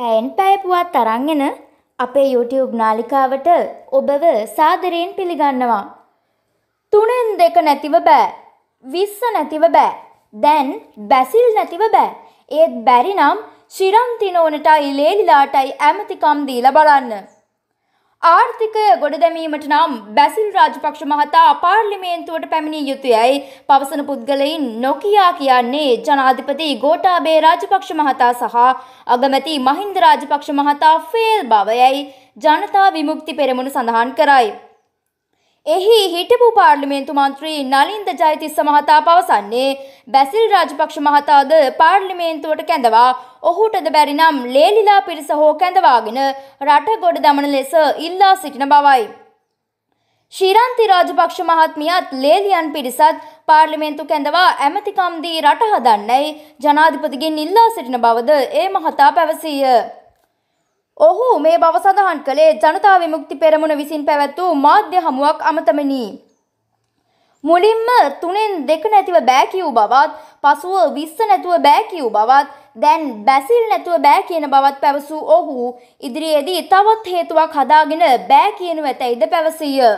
පැයෙන් පැය පුවත් තරන් එන අපේ YouTube නාලිකාවට ඔබව සාදරයෙන් පිළිගන්නවා. තුනෙන් දෙක නැතිව බෑ. විස්ස නැතිව බෑ. දැන් බැසිල් නැතිව බෑ. ඒත් බැරි නම් ශිරම් තිනෝනටයි ලේලිලාටයි ඇමතිකම් දීලා බලන්න. ආර්ථිකය ගොඩදැමීමට නම් බැසිල් රාජපක්ෂ මහතා පාර්ලිමේන්තුවට පැමිණිය යුතුයයි පවසන පුද්ගලයින් නොකියා කියන්නේ ජනාධිපති ගෝටාබේ රාජපක්ෂ මහතා සහ අගමැති මහින්ද රාජපක්ෂ මහතා ෆේල් බවයයි ජනතා විමුක්ති පෙරමුණු සඳහන් කරයි. එහි හිටපු පාර්ලිමේන්තු මන්ත්‍රී නලින්ද ජයතිස්ස මහතා පවසන්නේ බැසිල් රාජපක්ෂ මහතාද පාර්ලිමේන්තුවට කැඳවා ඔහුටද බැරිනම් ලේලිලා පිරිස හෝ කැඳවාගෙන රට ගොඩ දමන ලෙස ඉල්ලා සිටින බවයි. ශිරන්ති රාජපක්ෂ මහත්මියත් ලේලියන් පිරිසත් පාර්ලිමේන්තු කැඳවා ඇමතිකම්දී රට හදන්නයි ජනාධිපතිගෙන් ඉල්ලා සිටින බවද ඒ මහතා පැවසීය. ඔහු මේ බව සඳහන් කළේ ජනතා විමුක්ති පෙරමුණ විසින් පැවැත් වූ මාධ්‍ය හමුවක් අමතමනී. මුලින්ම තුනෙන් දෙක නැතිව බෑ කියූ බවත් පසුව විස්ස නැතුව බෑ කියූ බවත් දැන් බැසිල් නැතුව බෑ කියන බවත් පැවසූ ඔහු ඉදිරියේදී තවත් හේතුවක් හදාගෙන බෑ කියනු ඇතැයිද පැවසීය.